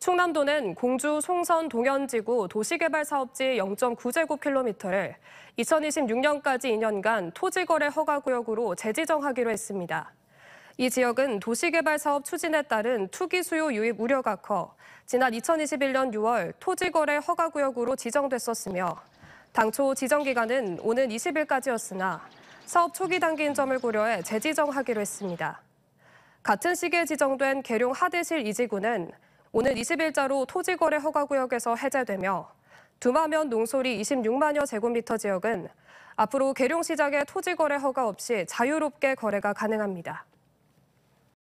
충남도는 공주 송선 동현지구 도시개발 사업지 0.9제곱킬로미터를 2026년까지 2년간 토지거래 허가구역으로 재지정하기로 했습니다. 이 지역은 도시개발 사업 추진에 따른 투기 수요 유입 우려가 커 지난 2021년 6월 토지거래 허가구역으로 지정됐었으며 당초 지정기간은 오는 20일까지였으나 사업 초기 단기인 점을 고려해 재지정하기로 했습니다. 같은 시기에 지정된 계룡 하대실 이지구는 오늘 20일자로 토지거래 허가구역에서 해제되며 두마면 농소리 26만여 제곱미터 지역은 앞으로 계룡시작의 토지거래 허가 없이 자유롭게 거래가 가능합니다.